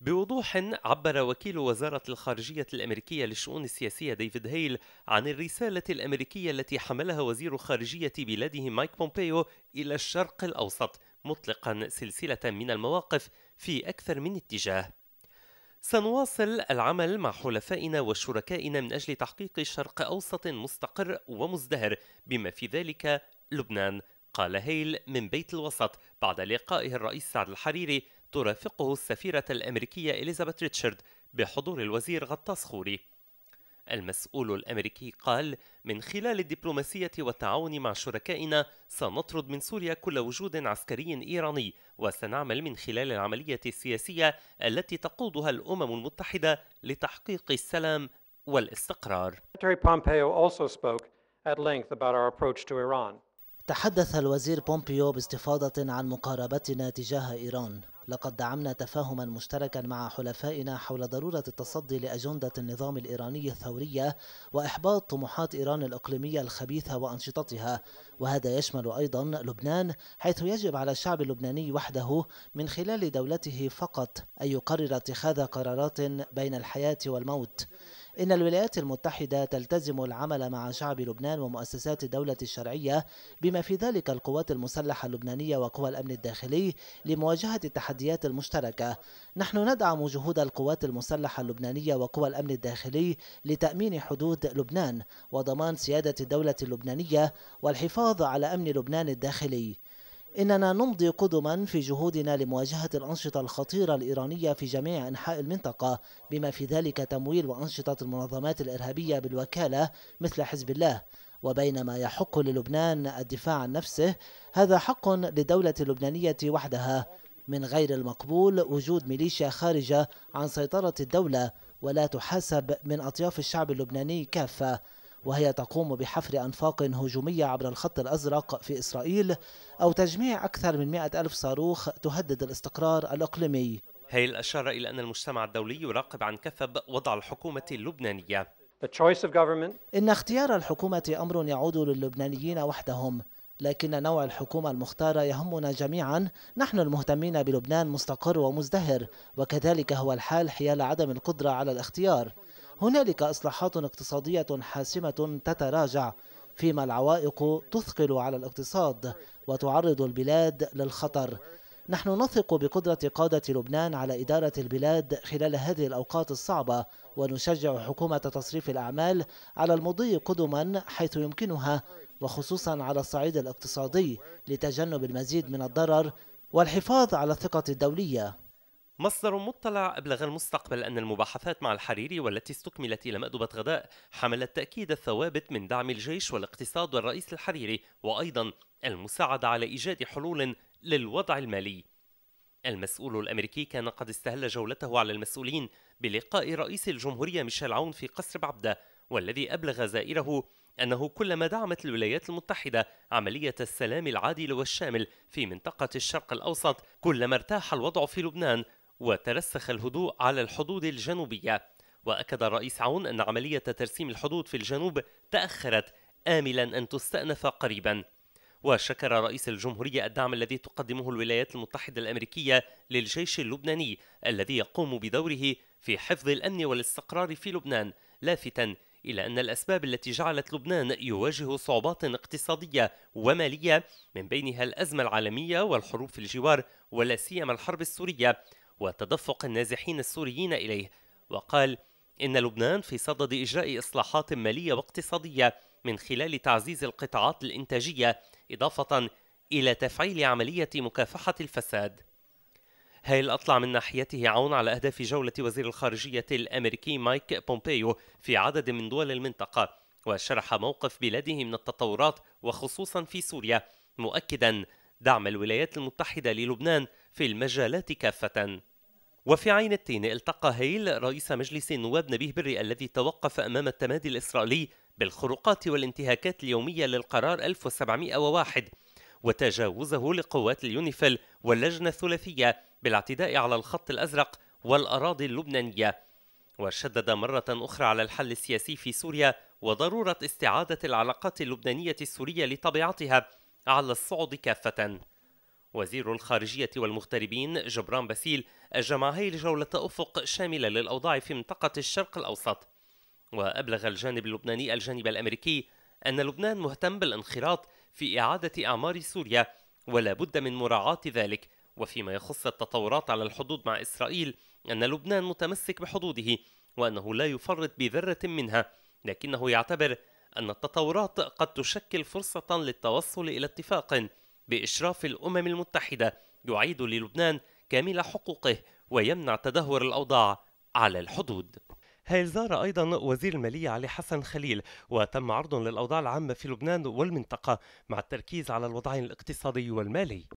بوضوح عبر وكيل وزارة الخارجية الأمريكية للشؤون السياسية ديفيد هيل عن الرسالة الأمريكية التي حملها وزير خارجية بلاده مايك بومبيو إلى الشرق الأوسط مطلقا سلسلة من المواقف في أكثر من اتجاه سنواصل العمل مع حلفائنا وشركائنا من أجل تحقيق شرق أوسط مستقر ومزدهر بما في ذلك لبنان قال هيل من بيت الوسط بعد لقائه الرئيس سعد الحريري ترافقه السفيرة الأمريكية إليزابيث ريتشارد بحضور الوزير غطاس خوري المسؤول الأمريكي قال من خلال الدبلوماسية والتعاون مع شركائنا سنطرد من سوريا كل وجود عسكري إيراني وسنعمل من خلال العملية السياسية التي تقودها الأمم المتحدة لتحقيق السلام والاستقرار تحدث الوزير بومبيو باستفاضة عن مقاربتنا تجاه إيران لقد دعمنا تفاهما مشتركا مع حلفائنا حول ضرورة التصدي لأجندة النظام الإيراني الثورية وإحباط طموحات إيران الإقليمية الخبيثة وأنشطتها وهذا يشمل أيضا لبنان حيث يجب على الشعب اللبناني وحده من خلال دولته فقط أن يقرر اتخاذ قرارات بين الحياة والموت إن الولايات المتحدة تلتزم العمل مع شعب لبنان ومؤسسات الدولة الشرعية بما في ذلك القوات المسلحة اللبنانية وقوى الأمن الداخلي لمواجهة التحديات المشتركة نحن ندعم جهود القوات المسلحة اللبنانية وقوى الأمن الداخلي لتأمين حدود لبنان وضمان سيادة الدولة اللبنانية والحفاظ على أمن لبنان الداخلي إننا نمضي قدما في جهودنا لمواجهة الأنشطة الخطيرة الإيرانية في جميع أنحاء المنطقة بما في ذلك تمويل وأنشطة المنظمات الإرهابية بالوكالة مثل حزب الله وبينما يحق للبنان الدفاع عن نفسه هذا حق للدولة اللبنانية وحدها من غير المقبول وجود ميليشيا خارجة عن سيطرة الدولة ولا تحاسب من أطياف الشعب اللبناني كافة وهي تقوم بحفر أنفاق هجومية عبر الخط الأزرق في إسرائيل أو تجميع أكثر من 100 ألف صاروخ تهدد الاستقرار الإقليمي هيل أشار إلى أن المجتمع الدولي يراقب عن كثب وضع الحكومة اللبنانية إن اختيار الحكومة أمر يعود للبنانيين وحدهم لكن نوع الحكومة المختارة يهمنا جميعا نحن المهتمين بلبنان مستقر ومزدهر وكذلك هو الحال حيال عدم القدرة على الاختيار هنالك إصلاحات اقتصادية حاسمة تتراجع فيما العوائق تثقل على الاقتصاد وتعرض البلاد للخطر نحن نثق بقدرة قادة لبنان على إدارة البلاد خلال هذه الأوقات الصعبة ونشجع حكومة تصريف الأعمال على المضي قدما حيث يمكنها وخصوصا على الصعيد الاقتصادي لتجنب المزيد من الضرر والحفاظ على الثقة الدولية مصدر مطلع أبلغ المستقبل أن المباحثات مع الحريري والتي استكملت إلى مأدبة غداء حملت تأكيد الثوابت من دعم الجيش والاقتصاد والرئيس الحريري وأيضا المساعدة على إيجاد حلول للوضع المالي المسؤول الأمريكي كان قد استهل جولته على المسؤولين بلقاء رئيس الجمهورية ميشيل عون في قصر بعبدة والذي أبلغ زائره أنه كلما دعمت الولايات المتحدة عملية السلام العادل والشامل في منطقة الشرق الأوسط كلما ارتاح الوضع في لبنان وترسخ الهدوء على الحدود الجنوبية وأكد الرئيس عون أن عملية ترسيم الحدود في الجنوب تأخرت آملا أن تستأنف قريبا وشكر رئيس الجمهورية الدعم الذي تقدمه الولايات المتحدة الأمريكية للجيش اللبناني الذي يقوم بدوره في حفظ الأمن والاستقرار في لبنان لافتا إلى أن الأسباب التي جعلت لبنان يواجه صعوبات اقتصادية ومالية من بينها الأزمة العالمية والحروب في الجوار ولا سيما الحرب السورية وتدفق النازحين السوريين إليه وقال إن لبنان في صدد إجراء إصلاحات مالية واقتصادية من خلال تعزيز القطاعات الإنتاجية إضافة إلى تفعيل عملية مكافحة الفساد هيل أطلع من ناحيته عون على أهداف جولة وزير الخارجية الأمريكي مايك بومبيو في عدد من دول المنطقة وشرح موقف بلاده من التطورات وخصوصا في سوريا مؤكدا دعم الولايات المتحدة للبنان في المجالات كافة وفي عين التين التقى هيل رئيس مجلس النواب نبيه بري الذي توقف أمام التمادي الإسرائيلي بالخروقات والانتهاكات اليومية للقرار 1701 وتجاوزه لقوات اليونيفل واللجنة الثلاثية بالاعتداء على الخط الأزرق والأراضي اللبنانية وشدد مرة أخرى على الحل السياسي في سوريا وضرورة استعادة العلاقات اللبنانية السورية لطبيعتها على الصعود كافة وزير الخارجية والمغتربين جبران باسيل هي لجولة أفق شاملة للأوضاع في منطقة الشرق الأوسط وأبلغ الجانب اللبناني الجانب الأمريكي أن لبنان مهتم بالانخراط في إعادة أعمار سوريا ولا بد من مراعاة ذلك وفيما يخص التطورات على الحدود مع إسرائيل أن لبنان متمسك بحدوده وأنه لا يفرط بذرة منها لكنه يعتبر أن التطورات قد تشكل فرصة للتوصل إلى اتفاق بإشراف الأمم المتحدة يعيد للبنان كامل حقوقه ويمنع تدهور الأوضاع على الحدود هيل زار أيضا وزير المالية علي حسن خليل وتم عرض للأوضاع العامة في لبنان والمنطقة مع التركيز على الوضعين الاقتصادي والمالي